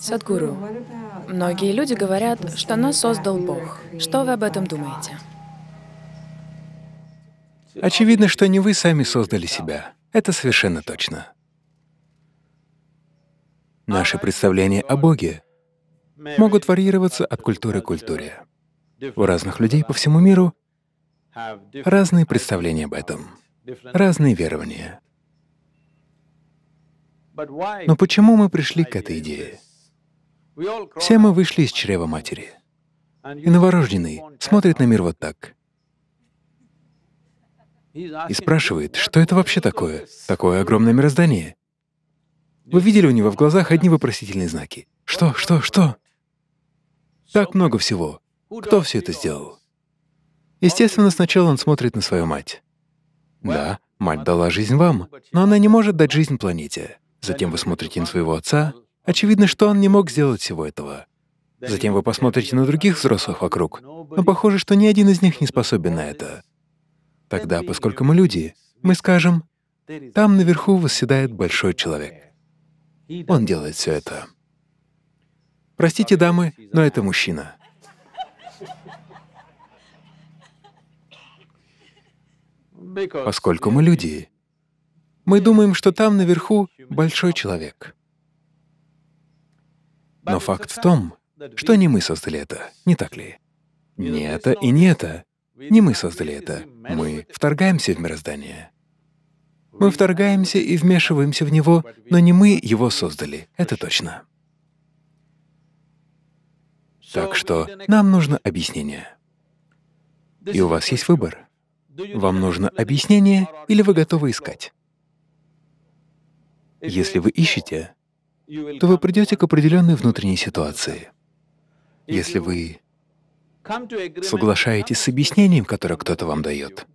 Садгуру, многие люди говорят, что нас создал Бог. Что вы об этом думаете? Очевидно, что не вы сами создали себя. Это совершенно точно. Наши представления о Боге могут варьироваться от культуры к культуре. У разных людей по всему миру разные представления об этом, разные верования. Но почему мы пришли к этой идее? Все мы вышли из чрева матери. И новорожденный смотрит на мир вот так. И спрашивает, что это вообще такое? Такое огромное мироздание. Вы видели у него в глазах одни вопросительные знаки. Что, что, что? Так много всего. Кто все это сделал? Естественно, сначала он смотрит на свою мать. Да, мать дала жизнь вам, но она не может дать жизнь планете. Затем вы смотрите на своего отца, Очевидно, что он не мог сделать всего этого. Затем вы посмотрите на других взрослых вокруг, но похоже, что ни один из них не способен на это. Тогда, поскольку мы люди, мы скажем, там наверху восседает большой человек. Он делает все это. Простите, дамы, но это мужчина. Поскольку мы люди, мы думаем, что там наверху большой человек. Но факт в том, что не мы создали это, не так ли? Не это и не это. Не мы создали это. Мы вторгаемся в мироздание. Мы вторгаемся и вмешиваемся в него, но не мы его создали, это точно. Так что нам нужно объяснение. И у вас есть выбор. Вам нужно объяснение или вы готовы искать? Если вы ищете, то вы придете к определенной внутренней ситуации. Если вы соглашаетесь с объяснением, которое кто-то вам дает,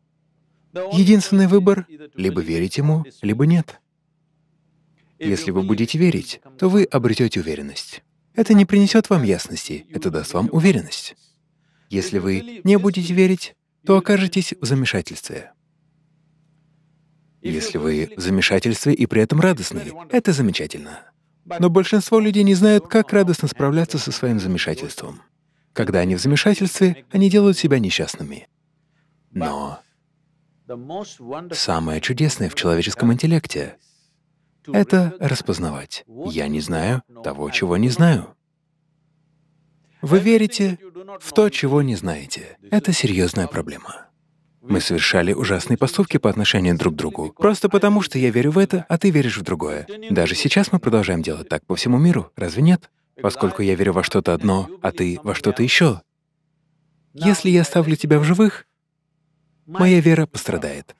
единственный выбор — либо верить ему, либо нет. Если вы будете верить, то вы обретете уверенность. Это не принесет вам ясности, это даст вам уверенность. Если вы не будете верить, то окажетесь в замешательстве. Если вы в замешательстве и при этом радостны, это замечательно. Но большинство людей не знают, как радостно справляться со своим замешательством. Когда они в замешательстве, они делают себя несчастными. Но самое чудесное в человеческом интеллекте — это распознавать. Я не знаю того, чего не знаю. Вы верите в то, чего не знаете. Это серьезная проблема. Мы совершали ужасные поступки по отношению друг к другу, просто потому что я верю в это, а ты веришь в другое. Даже сейчас мы продолжаем делать так по всему миру, разве нет? Поскольку я верю во что-то одно, а ты во что-то еще. Если я оставлю тебя в живых, моя вера пострадает.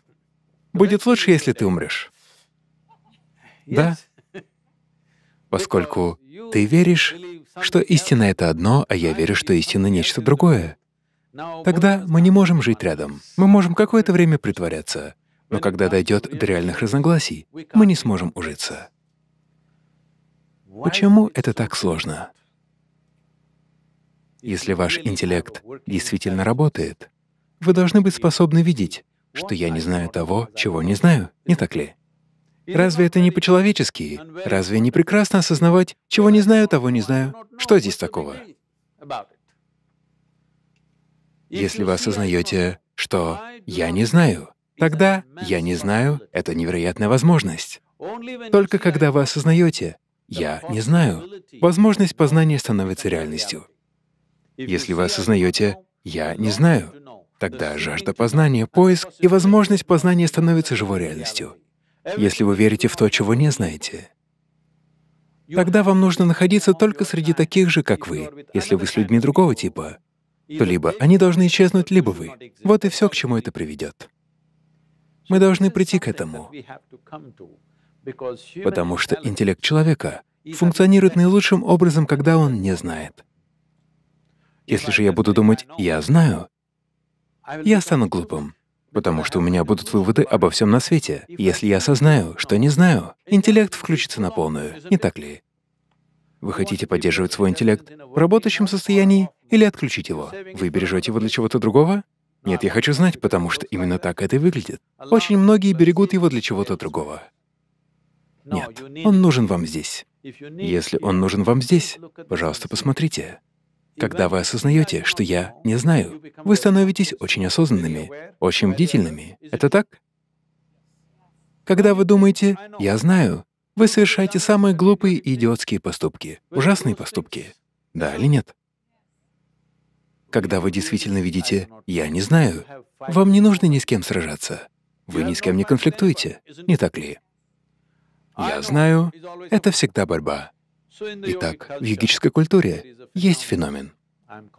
Будет лучше, если ты умрешь. Да? Поскольку ты веришь, что истина — это одно, а я верю, что истина — нечто другое. Тогда мы не можем жить рядом. Мы можем какое-то время притворяться. Но когда дойдет до реальных разногласий, мы не сможем ужиться. Почему это так сложно? Если ваш интеллект действительно работает, вы должны быть способны видеть, что я не знаю того, чего не знаю, не так ли? Разве это не по-человечески? Разве не прекрасно осознавать, чего не знаю, того не знаю? Что здесь такого? Если вы осознаете, что «я не знаю», тогда «я не знаю» — это невероятная возможность. Только когда вы осознаете «я не знаю», возможность познания становится реальностью. Если вы осознаете «я не знаю», тогда жажда познания, поиск и возможность познания становятся живой реальностью. Если вы верите в то, чего не знаете, тогда вам нужно находиться только среди таких же, как вы, если вы с людьми другого типа — то либо они должны исчезнуть, либо вы. Вот и все, к чему это приведет. Мы должны прийти к этому, потому что интеллект человека функционирует наилучшим образом, когда он не знает. Если же я буду думать «я знаю», я стану глупым, потому что у меня будут выводы обо всем на свете. Если я осознаю, что не знаю, интеллект включится на полную, не так ли? Вы хотите поддерживать свой интеллект в работающем состоянии или отключить его? Вы бережете его для чего-то другого? Нет, я хочу знать, потому что именно так это и выглядит. Очень многие берегут его для чего-то другого. Нет, он нужен вам здесь. Если он нужен вам здесь, пожалуйста, посмотрите. Когда вы осознаете, что я не знаю, вы становитесь очень осознанными, очень бдительными. Это так? Когда вы думаете «я знаю», вы совершаете самые глупые и идиотские поступки, ужасные поступки. Да или нет? Когда вы действительно видите «я не знаю», вам не нужно ни с кем сражаться. Вы ни с кем не конфликтуете, не так ли? «Я знаю» — это всегда борьба. Итак, в йогической культуре есть феномен.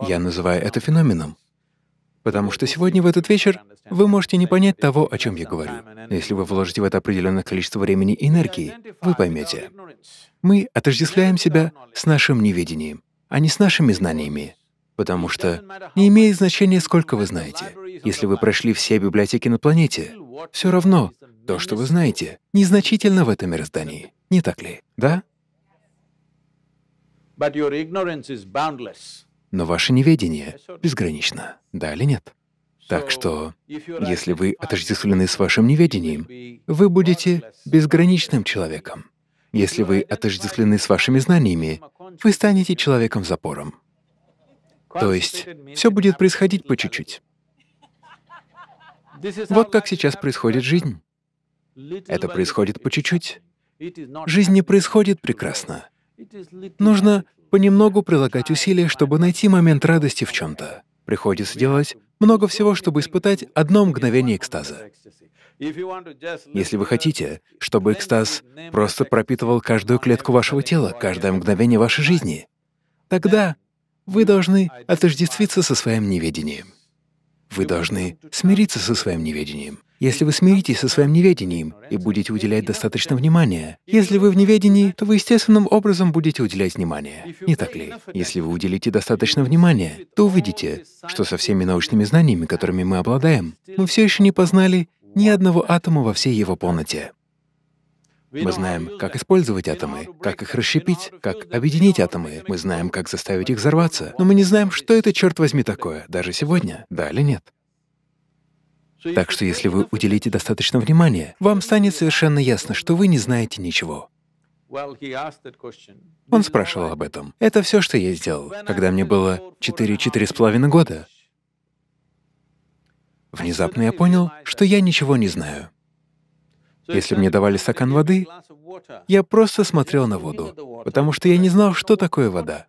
Я называю это феноменом, Потому что сегодня в этот вечер вы можете не понять того, о чем я говорю. Если вы вложите в это определенное количество времени и энергии, вы поймете. Мы отождествляем себя с нашим неведением, а не с нашими знаниями. Потому что не имеет значения, сколько вы знаете. Если вы прошли все библиотеки на планете, все равно то, что вы знаете, незначительно в этом мироздании. Не так ли? Да? But your ignorance is boundless но ваше неведение безгранично, да или нет? Так что, если вы отождествлены с вашим неведением, вы будете безграничным человеком. Если вы отождествлены с вашими знаниями, вы станете человеком-запором. То есть все будет происходить по чуть-чуть. Вот как сейчас происходит жизнь. Это происходит по чуть-чуть. Жизнь не происходит прекрасно. Нужно понемногу прилагать усилия, чтобы найти момент радости в чем-то. Приходится делать много всего, чтобы испытать одно мгновение экстаза. Если вы хотите, чтобы экстаз просто пропитывал каждую клетку вашего тела, каждое мгновение вашей жизни, тогда вы должны отождествиться со своим неведением. Вы должны смириться со своим неведением. Если вы смиритесь со своим неведением и будете уделять достаточно внимания, если вы в неведении, то вы естественным образом будете уделять внимание. Не так ли? Если вы уделите достаточно внимания, то увидите, что со всеми научными знаниями, которыми мы обладаем, мы все еще не познали ни одного атома во всей его полноте. Мы знаем, как использовать атомы, как их расщепить, как объединить атомы. Мы знаем, как заставить их взорваться. Но мы не знаем, что это, черт возьми, такое, даже сегодня, да или нет. Так что если вы уделите достаточно внимания, вам станет совершенно ясно, что вы не знаете ничего. Он спрашивал об этом. Это все, что я сделал, когда мне было 4-4,5 года. Внезапно я понял, что я ничего не знаю. Если мне давали стакан воды, я просто смотрел на воду, потому что я не знал, что такое вода.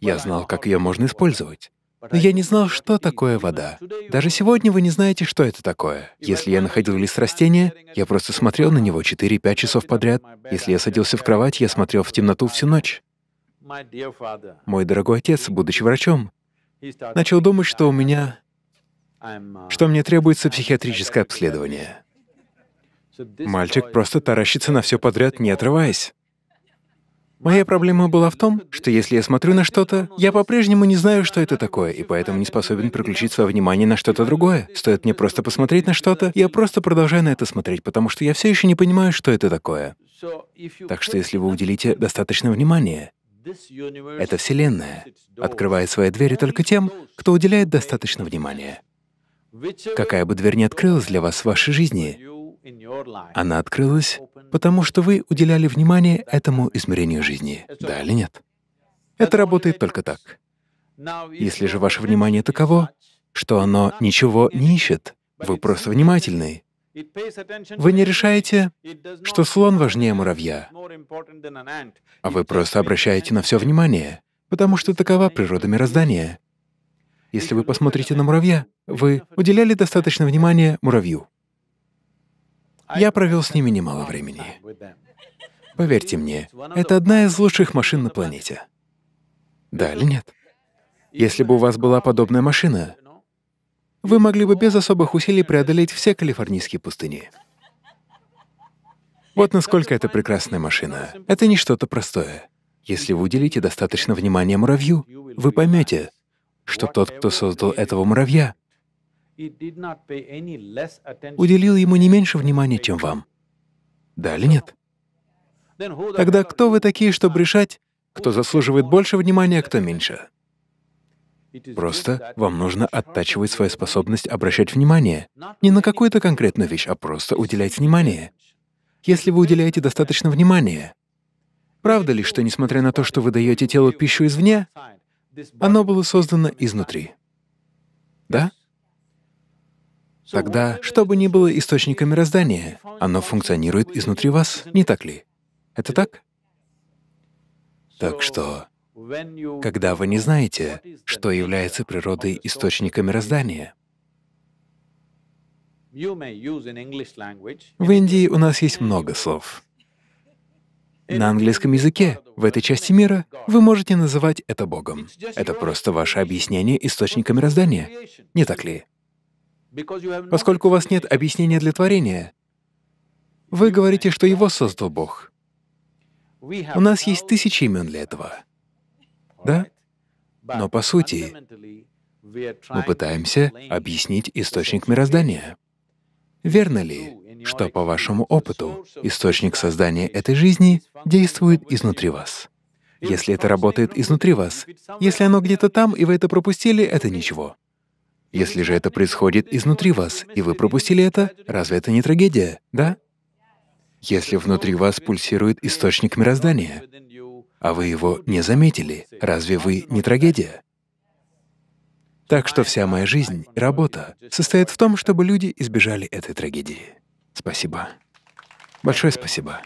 Я знал, как ее можно использовать. Но я не знал, что такое вода. Даже сегодня вы не знаете, что это такое. Если я находил лист растения, я просто смотрел на него 4-5 часов подряд. Если я садился в кровать, я смотрел в темноту всю ночь. Мой дорогой отец, будучи врачом, начал думать, что у меня... что мне требуется психиатрическое обследование. Мальчик просто таращится на все подряд, не отрываясь. Моя проблема была в том, что если я смотрю на что-то, я по-прежнему не знаю, что это такое, и поэтому не способен переключить свое внимание на что-то другое. Стоит мне просто посмотреть на что-то, я просто продолжаю на это смотреть, потому что я все еще не понимаю, что это такое. Так что если вы уделите достаточно внимания, эта Вселенная открывает свои двери только тем, кто уделяет достаточно внимания. Какая бы дверь ни открылась для вас в вашей жизни, она открылась, потому что вы уделяли внимание этому измерению жизни, да или нет? Это работает только так. Если же ваше внимание таково, что оно ничего не ищет, вы просто внимательны. Вы не решаете, что слон важнее муравья, а вы просто обращаете на все внимание, потому что такова природа мироздания. Если вы посмотрите на муравья, вы уделяли достаточно внимания муравью. Я провел с ними немало времени. Поверьте мне, это одна из лучших машин на планете. Да или нет? Если бы у вас была подобная машина, вы могли бы без особых усилий преодолеть все калифорнийские пустыни. Вот насколько это прекрасная машина. Это не что-то простое. Если вы уделите достаточно внимания муравью, вы поймете, что тот, кто создал этого муравья, уделил ему не меньше внимания, чем вам. Да или нет? Тогда кто вы такие, чтобы решать, кто заслуживает больше внимания, а кто меньше? Просто вам нужно оттачивать свою способность обращать внимание. Не на какую-то конкретную вещь, а просто уделять внимание. Если вы уделяете достаточно внимания, правда ли, что несмотря на то, что вы даете телу пищу извне, оно было создано изнутри? Да? Тогда, что бы ни было источником мироздания, оно функционирует изнутри вас, не так ли? Это так? Так что, когда вы не знаете, что является природой источника мироздания, в Индии у нас есть много слов. На английском языке в этой части мира вы можете называть это Богом. Это просто ваше объяснение источника мироздания, не так ли? Поскольку у вас нет объяснения для творения, вы говорите, что его создал Бог. У нас есть тысячи имен для этого. Да? Но по сути, мы пытаемся объяснить источник мироздания. Верно ли, что по вашему опыту источник создания этой жизни действует изнутри вас? Если это работает изнутри вас, если оно где-то там, и вы это пропустили, это ничего. Если же это происходит изнутри вас, и вы пропустили это, разве это не трагедия, да? Если внутри вас пульсирует источник мироздания, а вы его не заметили, разве вы не трагедия? Так что вся моя жизнь и работа состоит в том, чтобы люди избежали этой трагедии. Спасибо. Большое спасибо.